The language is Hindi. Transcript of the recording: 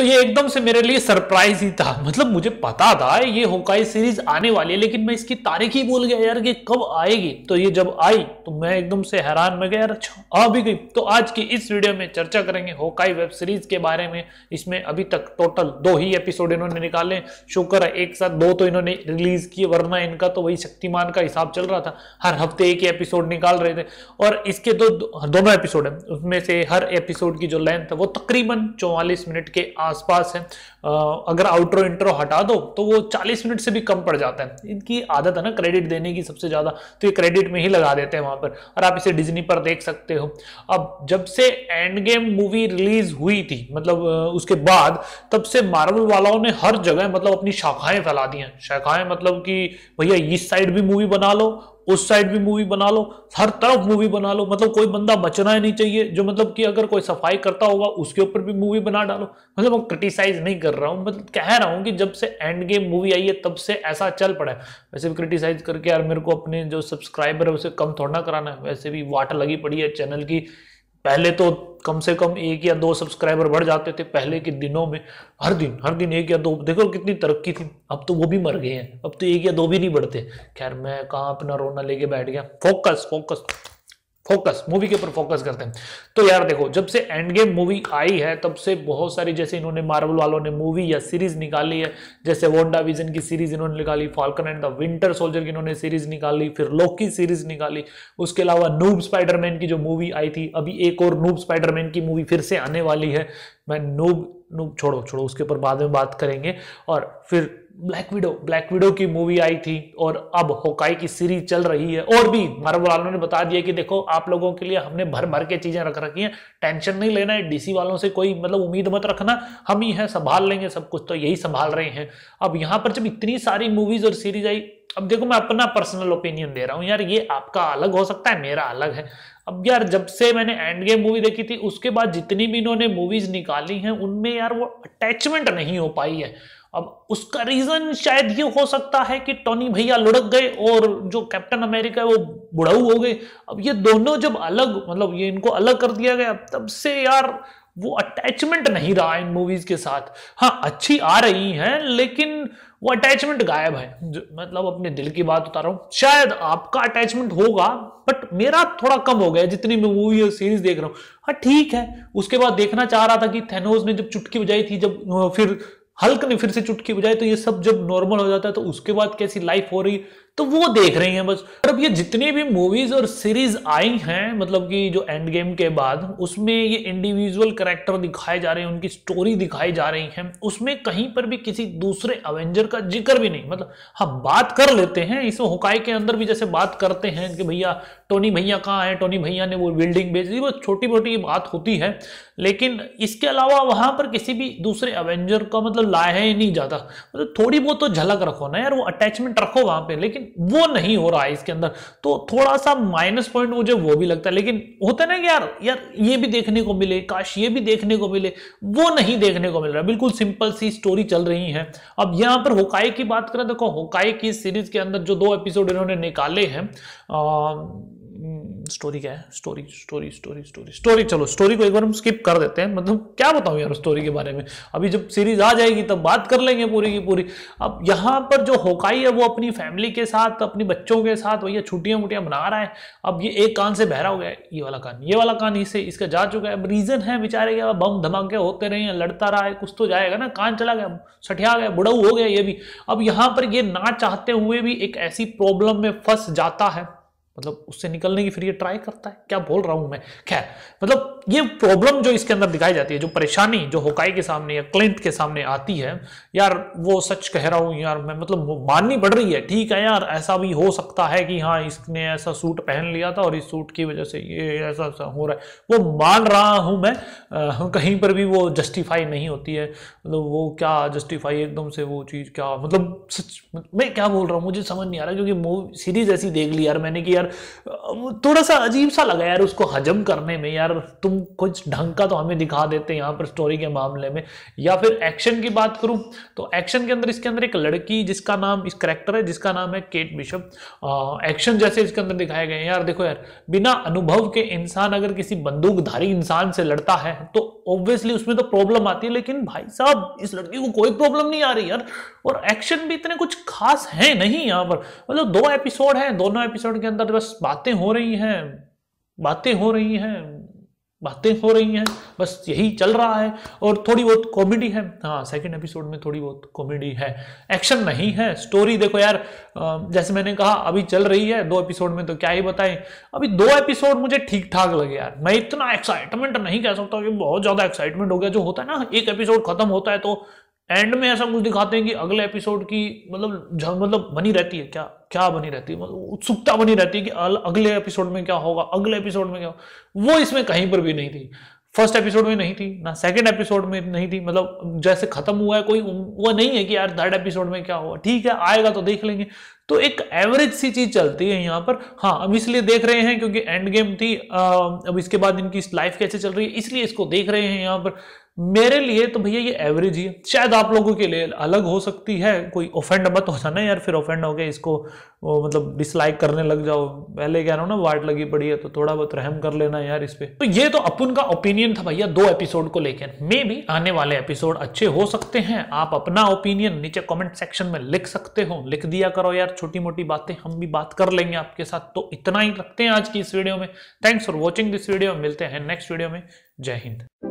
तो ये एकदम से मेरे लिए सरप्राइज ही था मतलब मुझे पता था ये होकाई सीरीज आने वाली है लेकिन मैं इसकी तारीख ही भूल गया यार कि कब आएगी तो ये जब आई तो मैं एकदम से हैरान में गया यार अच्छा आ भी गई तो आज की इस वीडियो में चर्चा करेंगे होकाई वेब सीरीज के बारे में इसमें अभी तक टोटल दो ही एपिसोड इन्होंने निकाले शुक्र है एक साथ दो तो इन्होंने रिलीज किए वरना इनका तो वही शक्तिमान का हिसाब चल रहा था हर हफ्ते एक ही एपिसोड निकाल रहे थे और इसके दो दोनों एपिसोड है उसमें से हर एपिसोड की जो लेंथ है वो तकरीबन चौवालीस मिनट के आसपास है अगर आउटरो इंट्रो हटा दो तो वो 40 मिनट से भी कम पड़ जाता है इनकी आदत है ना क्रेडिट देने की सबसे ज़्यादा तो ये क्रेडिट में ही लगा देते हैं वहाँ पर और आप इसे डिजनी पर देख सकते हो अब जब से एंड गेम मूवी रिलीज हुई थी मतलब उसके बाद तब से मार्वल वालों ने हर जगह मतलब अपनी शाखाएं फैला दी हैं शाखाएं मतलब कि भैया इस साइड भी मूवी बना लो उस साइड भी मूवी बना लो हर तरफ मूवी बना लो मतलब कोई बंदा बचना ही नहीं चाहिए जो मतलब कि अगर कोई सफाई करता होगा उसके ऊपर भी मूवी बना डालो मतलब मैं क्रिटिसाइज नहीं कर रहा हूँ मतलब कह रहा हूँ कि जब से एंड गेम मूवी आई है तब से ऐसा चल पड़ा है वैसे भी क्रिटिसाइज करके यार मेरे को अपने जो सब्सक्राइबर है उसे कम थोड़ा कराना है वैसे भी वाट लगी पड़ी है चैनल की पहले तो कम से कम एक या दो सब्सक्राइबर बढ़ जाते थे पहले के दिनों में हर दिन हर दिन एक या दो देखो कितनी तरक्की थी अब तो वो भी मर गए हैं अब तो एक या दो भी नहीं बढ़ते खैर मैं कहाँ अपना रोना लेके बैठ गया फोकस फोकस फोकस मूवी के ऊपर फोकस करते हैं तो यार देखो जब से एंड गेम मूवी आई है तब से बहुत सारी जैसे इन्होंने मार्वल वालों ने मूवी या सीरीज निकाली है जैसे वोंडा विजन की सीरीज इन्होंने निकाली Falcon and the Winter Soldier की इन्होंने सीरीज निकाली फिर लोकी सीरीज निकाली उसके अलावा नूब स्पाइडरमैन की जो मूवी आई थी अभी एक और नूब स्पाइडरमैन की मूवी फिर से आने वाली है मैं नूब नूब छोड़ो छोड़ो उसके ऊपर बाद में बात करेंगे और फिर ब्लैक विडो ब्लैक विडो की मूवी आई थी और अब होकाई की सीरीज चल रही है और भी मार्वल वालों ने बता दिया कि देखो आप लोगों के लिए हमने भर भर के चीजें रख रखी हैं टेंशन नहीं लेना है डीसी वालों से कोई मतलब उम्मीद मत रखना हम ही हैं संभाल लेंगे सब कुछ तो यही संभाल रहे हैं अब यहाँ पर जब इतनी सारी मूवीज और सीरीज आई अब देखो मैं अपना पर्सनल ओपिनियन दे रहा हूँ यार ये आपका अलग हो सकता है मेरा अलग है अब यार जब से मैंने एंड गेम मूवी देखी थी उसके बाद जितनी भी इन्होंने मूवीज निकाली हैं उनमें यार वो अटैचमेंट नहीं हो पाई है अब उसका रीजन शायद ये हो सकता है कि टॉनी भैया लुढ़क गए और जो कैप्टन अमेरिका है वो बुढ़ाऊ हो गए अब ये दोनों जब अलग मतलब ये इनको अलग कर दिया गया तब से यार वो अटैचमेंट नहीं रहा इन मूवीज के साथ हाँ अच्छी आ रही हैं लेकिन वो अटैचमेंट गायब है मतलब अपने दिल की बात उतार रहा हूँ शायद आपका अटैचमेंट होगा बट मेरा थोड़ा कम हो गया जितनी मैं मूवी और सीरीज देख रहा हूँ हाँ ठीक है उसके बाद देखना चाह रहा था कि थेनोज ने जब चुटकी बजाई थी जब फिर हल्क ने फिर से चुटकी बजाई तो ये सब जब नॉर्मल हो जाता है तो उसके बाद कैसी लाइफ हो रही तो वो देख रही हैं बस और अब ये जितनी भी मूवीज और सीरीज आई हैं मतलब कि जो एंड गेम के बाद उसमें ये इंडिविजुअल करेक्टर दिखाए जा रहे हैं उनकी स्टोरी दिखाई जा रही है उसमें कहीं पर भी किसी दूसरे अवेंजर का जिक्र भी नहीं मतलब हाँ बात कर लेते हैं इसमें हुकाई के अंदर भी जैसे बात करते हैं कि भैया टोनी भैया कहाँ है टोनी भैया ने वो बिल्डिंग बेच दी वो छोटी मोटी बात होती है लेकिन इसके अलावा वहां पर किसी भी दूसरे अवेंजर का मतलब लाया ही नहीं जाता मतलब थोड़ी बहुत तो झलक रखो ना यार वो अटैचमेंट रखो वहां पे लेकिन वो नहीं हो रहा है इसके अंदर तो थोड़ा सा माइनस पॉइंट मुझे वो भी लगता है लेकिन होता ना यार यार ये भी देखने को मिले काश ये भी देखने को मिले वो नहीं देखने को मिल रहा बिल्कुल सिंपल सी स्टोरी चल रही है अब यहाँ पर होकाय की बात करें देखो होकाय की सीरीज के अंदर जो दो एपिसोड इन्होंने निकाले हैं स्टोरी हम्म, क्या है story story story story story चलो स्टोरी को एक बार हम स्किप कर देते हैं मतलब क्या बताऊं यार स्टोरी के बारे में अभी जब सीरीज आ जाएगी तब बात कर लेंगे पूरी की पूरी अब यहाँ पर जो होकाई है वो अपनी फैमिली के साथ अपने बच्चों के साथ भैया छुट्टियाँ वुटियाँ मना रहा है अब ये एक कान से बहरा हो गया ये वाला कान ये वाला कान इसे इसका जा चुका है अब रीज़न है बेचारे के बम धमाके होते रहे हैं लड़ता रहा है कुछ तो जाएगा ना कान चला गया सठिया गया बुढ़ऊ हो गया ये भी अब यहाँ पर ये ना चाहते हुए भी एक ऐसी प्रॉब्लम में फंस जाता है मतलब उससे निकलने की फिर ये ट्राई करता है क्या बोल रहा हूं मैं खैर मतलब ये प्रॉब्लम जो इसके अंदर दिखाई जाती है जो परेशानी जो होकाई के सामने या क्लेंट के सामने आती है यार वो सच कह रहा हूं यार मैं मतलब माननी पड़ रही है ठीक है यार ऐसा भी हो सकता है कि हाँ इसने ऐसा सूट पहन लिया था और इस सूट की वजह से ये ऐसा ऐसा हो रहा है वो मान रहा हूं मैं आ, कहीं पर भी वो जस्टिफाई नहीं होती है मतलब वो क्या जस्टिफाई एकदम से वो चीज़ क्या मतलब सच मैं क्या बोल रहा हूँ मुझे समझ नहीं आ रहा क्योंकि मूवी सीरीज ऐसी देख ली यार मैंने कि यार थोड़ा सा अजीब सा लगा यार उसको हजम करने में यार तुम कुछ ढंग का तो हमें दिखा देते यहाँ पर स्टोरी के मामले में या फिर एक्शन की बात करूँ तो एक्शन के अंदर इसके अंदर एक लड़की जिसका नाम इस करेक्टर है जिसका नाम है केट बिशप एक्शन जैसे इसके अंदर दिखाए गए हैं यार देखो यार बिना अनुभव के इंसान अगर किसी बंदूकधारी इंसान से लड़ता है तो ऑब्वियसली उसमें तो प्रॉब्लम आती है लेकिन भाई साहब इस लड़की को कोई प्रॉब्लम नहीं आ रही यार और एक्शन भी इतने कुछ खास है नहीं यहाँ पर मतलब दो एपिसोड हैं दोनों एपिसोड के अंदर बाद बस बातें हो रही हैं बातें हो रही हैं बातें हो रही हैं बस यही चल रहा है और थोड़ी बहुत कॉमेडी है हाँ सेकंड एपिसोड में थोड़ी बहुत कॉमेडी है एक्शन नहीं है स्टोरी देखो यार जैसे मैंने कहा अभी चल रही है दो एपिसोड में तो क्या ही बताएं अभी दो एपिसोड मुझे ठीक ठाक लगे यार मैं इतना एक्साइटमेंट नहीं कह सकता कि बहुत ज़्यादा एक्साइटमेंट हो गया जो होता है ना एक एपिसोड खत्म होता है तो एंड में ऐसा कुछ दिखाते हैं कि अगले एपिसोड की मतलब मतलब बनी रहती है क्या क्या बनी रहती है मतलब उत्सुकता बनी रहती है कि अगले एपिसोड में क्या होगा अगले एपिसोड में क्या वो इसमें कहीं पर भी नहीं थी फर्स्ट एपिसोड में नहीं थी ना सेकंड एपिसोड में नहीं थी मतलब जैसे खत्म हुआ है कोई वो नहीं है कि यार थर्ड एपिसोड में क्या हुआ ठीक है आएगा तो देख लेंगे तो एक एवरेज सी चीज चलती है यहाँ पर हाँ अब इसलिए देख रहे हैं क्योंकि एंड गेम थी अब इसके बाद इनकी लाइफ कैसे चल रही है इसलिए इसको देख रहे हैं यहाँ पर मेरे लिए तो भैया ये एवरेज ही है शायद आप लोगों के लिए अलग हो सकती है कोई ऑफेंड मत हो जाना यार फिर ऑफेंड हो गया इसको वो मतलब डिसलाइक करने लग जाओ पहले कह रहा हूँ ना वाट लगी पड़ी है तो थोड़ा बहुत रहम कर लेना यार इस पर तो ये तो अपन का ओपिनियन था भैया दो एपिसोड को लेकर मे भी आने वाले एपिसोड अच्छे हो सकते हैं आप अपना ओपिनियन नीचे कॉमेंट सेक्शन में लिख सकते हो लिख दिया करो यार छोटी मोटी बातें हम भी बात कर लेंगे आपके साथ तो इतना ही रखते हैं आज की इस वीडियो में thanks for watching this video मिलते हैं नेक्स्ट वीडियो में जय हिंद